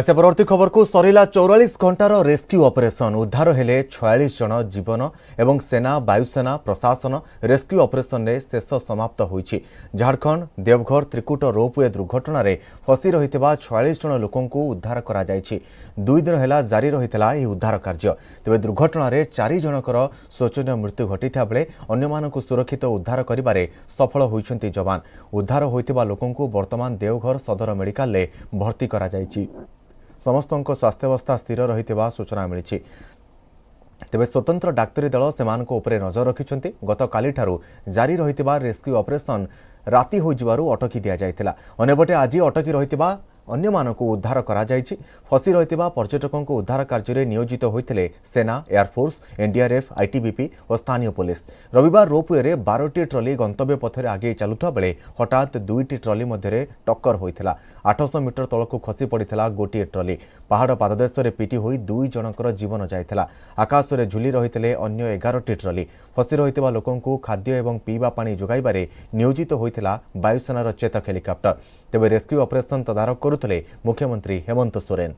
ଆସିବା ପରବର୍ତ୍ତୀ ଖବରକୁ ସରିଲା ଚଉରାଳିଶ ଘଣ୍ଟାର ରେସ୍କ୍ୟୁ ଅପରେସନ ଉଦ୍ଧାର ହେଲେ ଛୟାଳିଶ ଜଣ ଜୀବନ ଏବଂ ସେନା ବାୟୁସେନା ପ୍ରଶାସନ ରେସ୍କ୍ୟୁ ଅପରେସନରେ ଶେଷ ସମାପ୍ତ ହୋଇଛି ଝାଡ଼ଖଣ୍ଡ ଦେବଘର ତ୍ରିକୁଟ ରୋପୱେ ଦୁର୍ଘଟଣାରେ ଫସି ରହିଥିବା ଛୟାଳିଶ ଜଣ ଲୋକଙ୍କୁ ଉଦ୍ଧାର କରାଯାଇଛି ଦୁଇଦିନ ହେଲା ଜାରି ରହିଥିଲା ଏହି ଉଦ୍ଧାର କାର୍ଯ୍ୟ ତେବେ ଦୁର୍ଘଟଣାରେ ଚାରି ଜଣଙ୍କର ଶୋଚନୀୟ ମୃତ୍ୟୁ ଘଟିଥିବା ବେଳେ ଅନ୍ୟମାନଙ୍କୁ ସୁରକ୍ଷିତ ଉଦ୍ଧାର କରିବାରେ ସଫଳ ହୋଇଛନ୍ତି ଯବାନ ଉଦ୍ଧାର ହୋଇଥିବା ଲୋକଙ୍କୁ ବର୍ତ୍ତମାନ ଦେଓଘର ସଦର ମେଡିକାଲରେ ଭର୍ତ୍ତି କରାଯାଇଛି ସମସ୍ତଙ୍କ ସ୍ୱାସ୍ଥ୍ୟାବସ୍ଥା ସ୍ଥିର ରହିଥିବା ସୂଚନା ମିଳିଛି ତେବେ ସ୍ୱତନ୍ତ୍ର ଡାକ୍ତରୀ ଦଳ ସେମାନଙ୍କ ଉପରେ ନଜର ରଖିଛନ୍ତି ଗତକାଲିଠାରୁ ଜାରି ରହିଥିବା ରେସ୍କ୍ୟୁ ଅପରେସନ୍ ରାତି ହୋଇଯିବାରୁ ଅଟକି ଦିଆଯାଇଥିଲା ଅନ୍ୟପଟେ ଆଜି ଅଟକି ରହିଥିବା ଅନ୍ୟମାନଙ୍କୁ ଉଦ୍ଧାର କରାଯାଇଛି ଫସି ରହିଥିବା ପର୍ଯ୍ୟଟକଙ୍କୁ ଉଦ୍ଧାର କାର୍ଯ୍ୟରେ ନିୟୋଜିତ ହୋଇଥିଲେ ସେନା ଏୟାରଫୋର୍ସ ଏନ୍ଡିଆର୍ଏଫ୍ ଆଇଟିବିପି ଓ ସ୍ଥାନୀୟ ପୋଲିସ ରବିବାର ରୋପୱେରେ ବାରଟି ଟ୍ରଲି ଗନ୍ତବ୍ୟ ପଥରେ ଆଗେଇ ଚାଲୁଥିବା ବେଳେ ହଠାତ୍ ଦୁଇଟି ଟ୍ରଲି ମଧ୍ୟରେ ଟକ୍କର ହୋଇଥିଲା ଆଠଶହ ମିଟର ତଳକୁ ଖସି ପଡ଼ିଥିଲା ଗୋଟିଏ ଟ୍ରଲି ପାହାଡ଼ ପାଦଦେଶରେ ପିଟି ହୋଇ ଦୁଇ ଜଣଙ୍କର ଜୀବନ ଯାଇଥିଲା ଆକାଶରେ ଝୁଲି ରହିଥିଲେ ଅନ୍ୟ ଏଗାରଟି ଟ୍ରଲି ଫସି ରହିଥିବା ଲୋକଙ୍କୁ ଖାଦ୍ୟ ଏବଂ ପିଇବା ପାଣି ଯୋଗାଇବାରେ ନିୟୋଜିତ ହୋଇଥିଲା ବାୟୁସେନାର ଚେତକ ହେଲିକପ୍ଟର ତେବେ ରେସ୍କ୍ୟୁ ଅପରେସନ୍ ତଦାରଖ କରୁଥିଲେ ମୁଖ୍ୟମନ୍ତ୍ରୀ ହେମନ୍ତ ସୋରେନ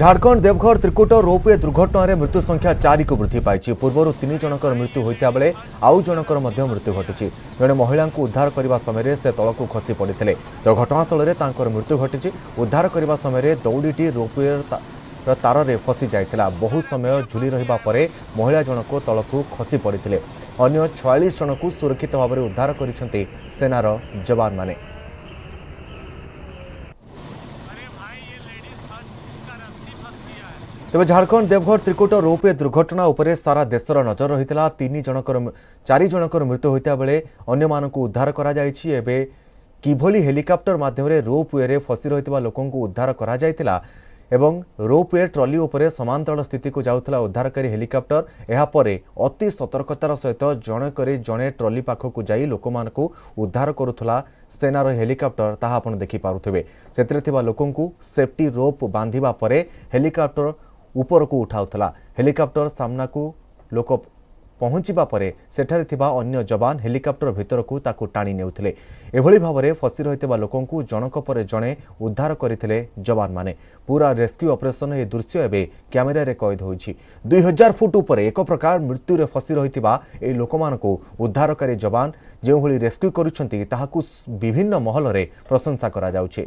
ଝାଡ଼ଖଣ୍ଡ ଦେବଘର ତ୍ରିକୁଟ ରୋପୱେ ଦୁର୍ଘଟଣାରେ ମୃତ୍ୟୁ ସଂଖ୍ୟା ଚାରିକୁ ବୃଦ୍ଧି ପାଇଛି ପୂର୍ବରୁ ତିନି ଜଣଙ୍କର ମୃତ୍ୟୁ ହୋଇଥିବା ବେଳେ ଆଉ ଜଣଙ୍କର ମଧ୍ୟ ମୃତ୍ୟୁ ଘଟିଛି ଜଣେ ମହିଳାଙ୍କୁ ଉଦ୍ଧାର କରିବା ସମୟରେ ସେ ତଳକୁ ଖସି ପଡ଼ିଥିଲେ ଦୁର୍ଘଟଣାସ୍ଥଳରେ ତାଙ୍କର ମୃତ୍ୟୁ ଘଟିଛି ଉଦ୍ଧାର କରିବା ସମୟରେ ଦୌଡ଼ିଟି ରୋପୱେ ତାରରେ ଫସି ଯାଇଥିଲା ବହୁ ସମୟ ଝୁଲି ରହିବା ପରେ ମହିଳା ଜଣକ ତଳକୁ ଖସି ପଡ଼ିଥିଲେ ଅନ୍ୟ ଛୟାଳିଶ ଜଣଙ୍କୁ ସୁରକ୍ଷିତ ଭାବରେ ଉଦ୍ଧାର କରିଛନ୍ତି ସେନାର ଯବାନମାନେ ତେବେ ଝାଡ଼ଖଣ୍ଡ ଦେବଘର ତ୍ରିକୁଟ ରୋପୱେ ଦୁର୍ଘଟଣା ଉପରେ ସାରା ଦେଶର ନଜର ରହିଥିଲା ତିନି ଜଣଙ୍କର ଚାରି ଜଣଙ୍କର ମୃତ୍ୟୁ ହୋଇଥିବା ବେଳେ ଅନ୍ୟମାନଙ୍କୁ ଉଦ୍ଧାର କରାଯାଇଛି ଏବେ କିଭଳି ହେଲିକପ୍ଟର ମାଧ୍ୟମରେ ରୋପୱେରେ ଫସି ରହିଥିବା ଲୋକଙ୍କୁ ଉଦ୍ଧାର କରାଯାଇଥିଲା এবং রোপওয়ে ଟ୍ରଲି ଉପରେ ସମାନ୍ତରାଳ ସ୍ଥିତିକୁ ଯାଉଥିଲା ଉଦ୍ଧାରକାରୀ ହେଲିକପ୍ଟର ଏହାପରେ ଅତି ସତର୍କତାର ସହିତ ଜଣେ କରି ଜଣେ ଟ୍ରଲି ପାଖକୁ ଯାଇ ଲୋକମାନଙ୍କୁ ଉଦ୍ଧାର କରୁଥିଲା ସେନାର ହେଲିକପ୍ଟର ତାହା ଆପଣ ଦେଖିପାରୁଥିବେ ସେଥିରେ ଥିବା ଲୋକଙ୍କୁ ସେଫ୍ଟି ରୋପ୍ ବାନ୍ଧିବା ପରେ ହେଲିକପ୍ଟର ଉପରକୁ ଉଠାଉଥିଲା ହେଲିକପ୍ଟର ସାମ୍ନାକୁ ଲୋକ ପହଞ୍ଚିବା ପରେ ସେଠାରେ ଥିବା ଅନ୍ୟ ଯବାନ ହେଲିକପ୍ଟର ଭିତରକୁ ତାକୁ ଟାଣି ନେଉଥିଲେ ଏଭଳି ଭାବରେ ଫସି ରହିଥିବା ଲୋକଙ୍କୁ ଜଣକ ପରେ ଜଣେ ଉଦ୍ଧାର କରିଥିଲେ ଯବାନମାନେ ପୁରା ରେସ୍କ୍ୟୁ ଅପରେସନ୍ ଏହି ଦୃଶ୍ୟ ଏବେ କ୍ୟାମେରାରେ କଏଦ ହୋଇଛି ଦୁଇ ହଜାର ଫୁଟ ଉପରେ ଏକ ପ୍ରକାର ମୃତ୍ୟୁରେ ଫସି ରହିଥିବା ଏହି ଲୋକମାନଙ୍କୁ ଉଦ୍ଧାରକାରୀ ଯବାନ ଯେଉଁଭଳି ରେସ୍କ୍ୟୁ କରୁଛନ୍ତି ତାହାକୁ ବିଭିନ୍ନ ମହଲରେ ପ୍ରଶଂସା କରାଯାଉଛି